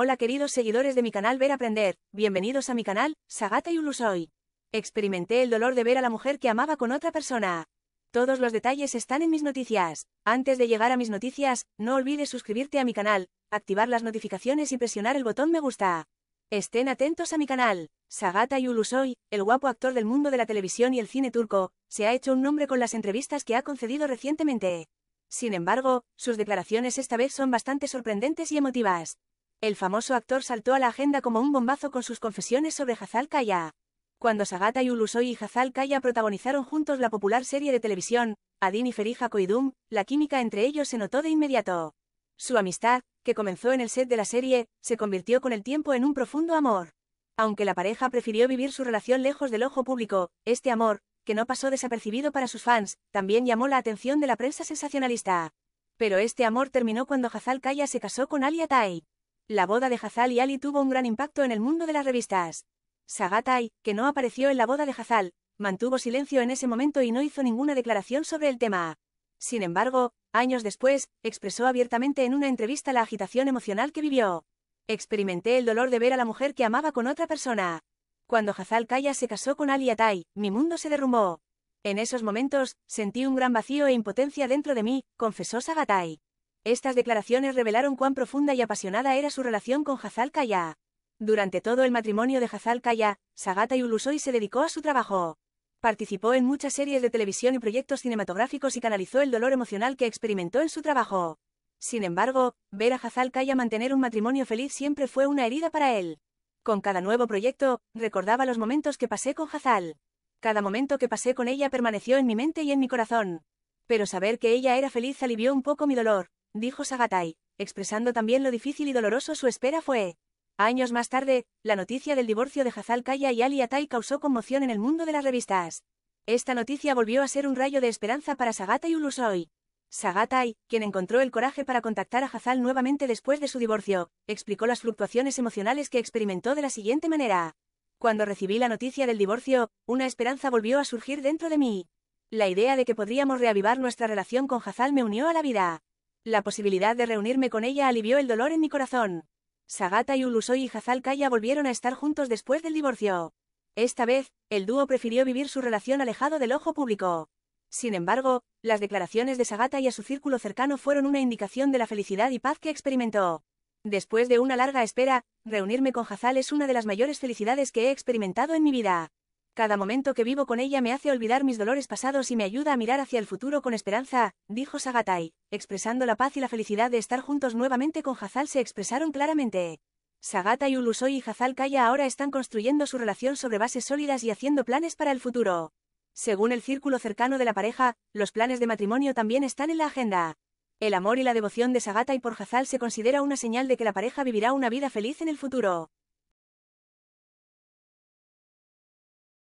Hola queridos seguidores de mi canal Ver Aprender, bienvenidos a mi canal, Sagata Yulusoy. Experimenté el dolor de ver a la mujer que amaba con otra persona. Todos los detalles están en mis noticias. Antes de llegar a mis noticias, no olvides suscribirte a mi canal, activar las notificaciones y presionar el botón me gusta. Estén atentos a mi canal. Sagata Yulusoy, el guapo actor del mundo de la televisión y el cine turco, se ha hecho un nombre con las entrevistas que ha concedido recientemente. Sin embargo, sus declaraciones esta vez son bastante sorprendentes y emotivas. El famoso actor saltó a la agenda como un bombazo con sus confesiones sobre Hazal Kaya. Cuando Sagata Yulusoy y Hazal Kaya protagonizaron juntos la popular serie de televisión, Adin y Ferija Koidum, la química entre ellos se notó de inmediato. Su amistad, que comenzó en el set de la serie, se convirtió con el tiempo en un profundo amor. Aunque la pareja prefirió vivir su relación lejos del ojo público, este amor, que no pasó desapercibido para sus fans, también llamó la atención de la prensa sensacionalista. Pero este amor terminó cuando Hazal Kaya se casó con Alia Tai. La boda de Hazal y Ali tuvo un gran impacto en el mundo de las revistas. Sagatai, que no apareció en la boda de Hazal, mantuvo silencio en ese momento y no hizo ninguna declaración sobre el tema. Sin embargo, años después, expresó abiertamente en una entrevista la agitación emocional que vivió. Experimenté el dolor de ver a la mujer que amaba con otra persona. Cuando Hazal Kaya se casó con Ali Atay, mi mundo se derrumbó. En esos momentos, sentí un gran vacío e impotencia dentro de mí, confesó Sagatai. Estas declaraciones revelaron cuán profunda y apasionada era su relación con Hazal Kaya. Durante todo el matrimonio de Hazal Kaya, Sagata Ulusoy se dedicó a su trabajo. Participó en muchas series de televisión y proyectos cinematográficos y canalizó el dolor emocional que experimentó en su trabajo. Sin embargo, ver a Hazal Kaya mantener un matrimonio feliz siempre fue una herida para él. Con cada nuevo proyecto, recordaba los momentos que pasé con Hazal. Cada momento que pasé con ella permaneció en mi mente y en mi corazón. Pero saber que ella era feliz alivió un poco mi dolor, dijo Sagatai, expresando también lo difícil y doloroso su espera fue. Años más tarde, la noticia del divorcio de Hazal Kaya y Ali Atay causó conmoción en el mundo de las revistas. Esta noticia volvió a ser un rayo de esperanza para Sagatai Ulusoy. Sagatai, quien encontró el coraje para contactar a Hazal nuevamente después de su divorcio, explicó las fluctuaciones emocionales que experimentó de la siguiente manera. Cuando recibí la noticia del divorcio, una esperanza volvió a surgir dentro de mí. La idea de que podríamos reavivar nuestra relación con Hazal me unió a la vida. La posibilidad de reunirme con ella alivió el dolor en mi corazón. Sagata y Ulusoy y Hazal Kaya volvieron a estar juntos después del divorcio. Esta vez, el dúo prefirió vivir su relación alejado del ojo público. Sin embargo, las declaraciones de Sagata y a su círculo cercano fueron una indicación de la felicidad y paz que experimentó. Después de una larga espera, reunirme con Hazal es una de las mayores felicidades que he experimentado en mi vida. Cada momento que vivo con ella me hace olvidar mis dolores pasados y me ayuda a mirar hacia el futuro con esperanza, dijo Sagatai. Expresando la paz y la felicidad de estar juntos nuevamente con Hazal se expresaron claramente. Sagatai Ulusoy y Hazal Kaya ahora están construyendo su relación sobre bases sólidas y haciendo planes para el futuro. Según el círculo cercano de la pareja, los planes de matrimonio también están en la agenda. El amor y la devoción de Sagatai por Hazal se considera una señal de que la pareja vivirá una vida feliz en el futuro.